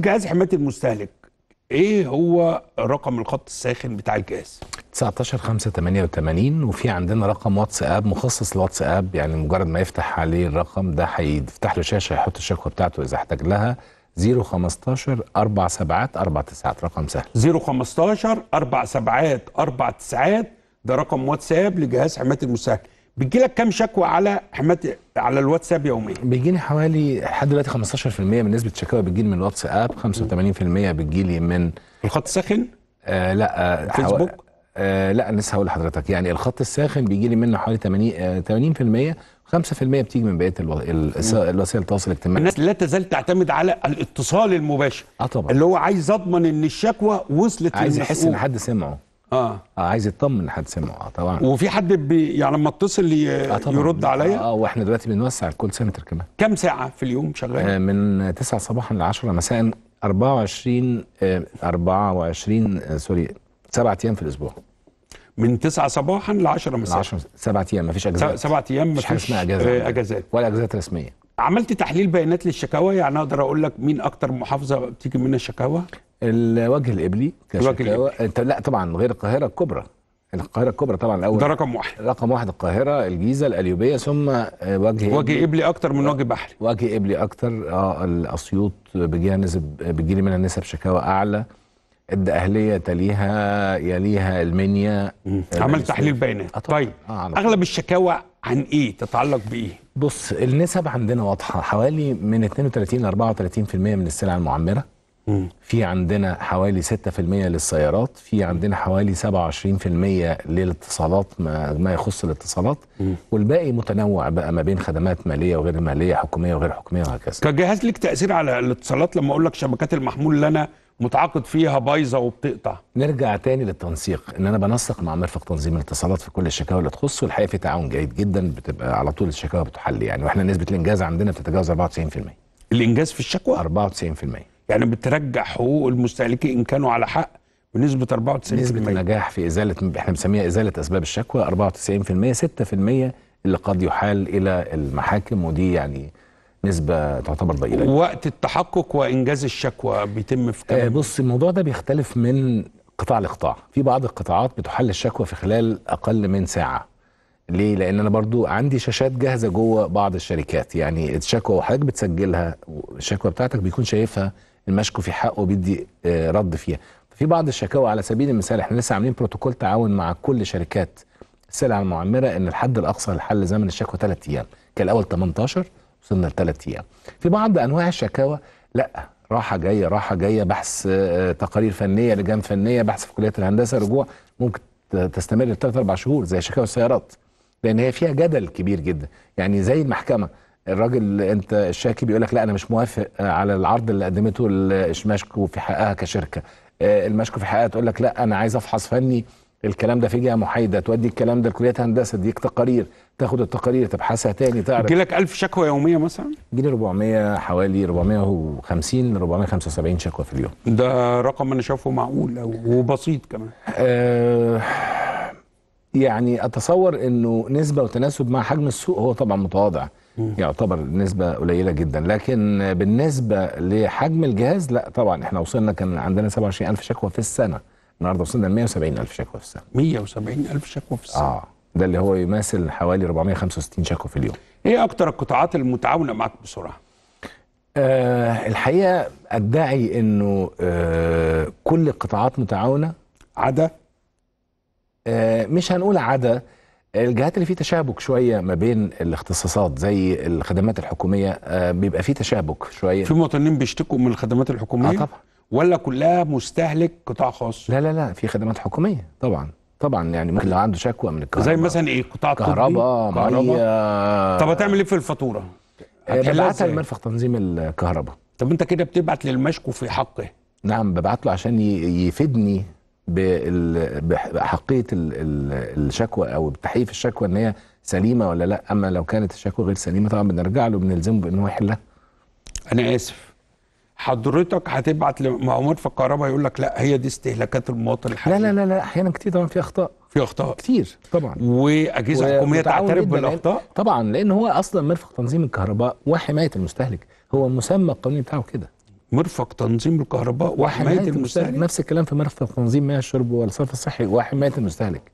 بخصوص جهاز حمايه المستهلك ايه هو رقم الخط الساخن بتاع الجهاز 19588 وفي عندنا رقم واتساب مخصص لواتساب يعني مجرد ما يفتح عليه الرقم ده هيفتح له شاشه هيحط الشكوى بتاعته اذا احتاج لها 015 4 سبعات 4 تسعات رقم سهل 015 4 سبعات 4 تسعات ده رقم واتساب لجهاز حمايه المستهلك بتجي لك كام شكوى على حمايه على الواتساب يوميا؟ بيجيني حوالي لحد دلوقتي 15% من نسبه الشكاوى بتجيني من الواتساب 85% بتجي لي من الخط الساخن؟ آه لا آه فيسبوك؟ آه لا لسه هقول لحضرتك يعني الخط الساخن بيجي لي منه حوالي 80 80% 5% بتيجي من بقيه الوسائل التواصل الاجتماعي الناس لا تزال تعتمد على الاتصال المباشر اه طبعا اللي هو عايز اضمن ان الشكوى وصلت عايز يحس ان حد سمعه آه. اه, عايز يطمن لحد سمعه آه طبعا وفي حد بي يعني لما اتصل آه يرد عليا اه واحنا دلوقتي بنوسع الكول سنتر كمان كام ساعه في اليوم شغال آه من 9 صباحا ل 10 مساء 24 آه 24 آه سوري سبعة ايام في الاسبوع من 9 صباحا ل 10 مساء 10 سبعة ايام مفيش اجازات سبعة ايام مفيش حاجه اسمها آه، اجازه اجازات ولا اجازات رسميه عملت تحليل بيانات للشكاوى يعني اقدر اقول لك مين اكتر محافظه بتيجي منها الشكاوى الوجه القبلي كشكاوى انت لا طبعا غير القاهره الكبرى القاهره الكبرى طبعا الاول ده رقم واحد رقم واحد القاهره الجيزه الاليوبيه ثم وجه وجه قبلي اكتر من وجه بحري وجه قبلي اكتر اه الاسيوط بيجيها نسب بتجيلي منها نسب شكاوى اعلى الدقهليه تليها يليها المنيا عملت تحليل بيانات طيب آه اغلب الشكاوى عن ايه تتعلق بايه بص النسب عندنا واضحه حوالي من 32 ل 34% من السلع المعمره في عندنا حوالي 6% للسيارات في عندنا حوالي 27% للاتصالات ما, ما يخص الاتصالات والباقي متنوع بقى ما بين خدمات ماليه وغير ماليه حكوميه وغير حكوميه وهكذا كان جهاز لك تاثير على الاتصالات لما اقول لك شبكات المحمول اللي انا متعاقد فيها بايظه وبتقطع نرجع تاني للتنسيق ان انا بنسق مع مرفق تنظيم الاتصالات في كل الشكاوى اللي تخص والحقيقه في تعاون جيد جدا بتبقى على طول الشكاوى بتحل يعني واحنا نسبه الانجاز عندنا بتتجاوز 94% الانجاز في الشكوى 94% يعني بترجع حقوق المستهلكين ان كانوا على حق بنسبة 94% نسبة النجاح في إزالة احنا بنسميها إزالة أسباب الشكوى 94% 6% اللي قد يحال إلى المحاكم ودي يعني نسبة تعتبر ضئيلة وقت التحقق وإنجاز الشكوى بيتم في آه، كام؟ بص الموضوع ده بيختلف من قطاع لقطاع في بعض القطاعات بتحل الشكوى في خلال أقل من ساعة ليه؟ لأن أنا برضو عندي شاشات جاهزة جوه بعض الشركات يعني الشكوى وحضرتك بتسجلها الشكوى بتاعتك بيكون شايفها المشكو في حقه بيدي آه، رد فيها في بعض الشكاوى على سبيل المثال احنا لسه عاملين بروتوكول تعاون مع كل شركات السلع المعمره ان الحد الاقصى لحل زمن الشكوى 3 ايام كان الاول 18 وصلنا ل 3 ايام في بعض انواع الشكاوى لا راحه جايه راحه جايه بحث آه، تقارير فنيه لجان فنيه بحث في كليه الهندسه رجوع ممكن تستمر لثلاث اربع شهور زي شكاوى السيارات لان هي فيها جدل كبير جدا يعني زي المحكمه الراجل انت الشاكي بيقول لك لا انا مش موافق على العرض اللي قدمته الشماشكو في حقها كشركه آه، المشكو في حقها تقول لك لا انا عايز افحص فني الكلام ده في جهه محايده تودي الكلام ده لكليه هندسه تديك تقارير تاخد التقارير تبحثها تاني تعرف يجي لك 1000 شكوى يوميه مثلا؟ يجي لي 400 حوالي 450 ل 475 شكوى في اليوم ده رقم انا شايفه معقول وبسيط كمان آه يعني اتصور انه نسبه وتناسب مع حجم السوق هو طبعا متواضع يعتبر نسبه قليله جدا لكن بالنسبه لحجم الجهاز لا طبعا احنا وصلنا كان عندنا 27000 شكوى في السنه النهارده وصلنا ل 170000 شكوى في السنه 170000 شكوى في السنه اه ده اللي هو يماثل حوالي 465 شكوى في اليوم ايه اكتر القطاعات المتعاونه معاك بسرعه آه الحقيقه ادعي انه آه كل القطاعات متعاونه عدا آه، مش هنقول عدا الجهات اللي فيه تشابك شويه ما بين الاختصاصات زي الخدمات الحكوميه آه، بيبقى فيه تشابك شويه في مواطنين بيشتكوا من الخدمات الحكوميه آه طبعا ولا كلها مستهلك قطاع خاص لا لا لا في خدمات حكوميه طبعا طبعا يعني ممكن لو عنده شكوى من الكهرباء زي مثلا ايه قطاع كهرباء ميه طب هتعمل ايه في الفاتوره آه، ببعتها لمرفق تنظيم الكهرباء طب انت كده بتبعت للمشكو في حقه نعم ببعت له عشان يفيدني باحقيه الشكوى او بتحقيق الشكوى ان هي سليمه ولا لا اما لو كانت الشكوى غير سليمه طبعا بنرجع له بنلزمه بان هو يحلها انا اسف حضرتك هتبعت لمعلومات في الكهرباء يقول لك لا هي دي استهلاكات المواطن الحقيقي لا لا لا, لا احيانا كتير طبعا في اخطاء في اخطاء كتير طبعا واجهزه حكوميه تعترف بالاخطاء طبعا لان هو اصلا مرفق تنظيم الكهرباء وحمايه المستهلك هو المسمى القانوني بتاعه كده مرفق تنظيم الكهرباء وحمايه المستهلك نفس الكلام في مرفق تنظيم مياه الشرب والصرف الصحي وحمايه المستهلك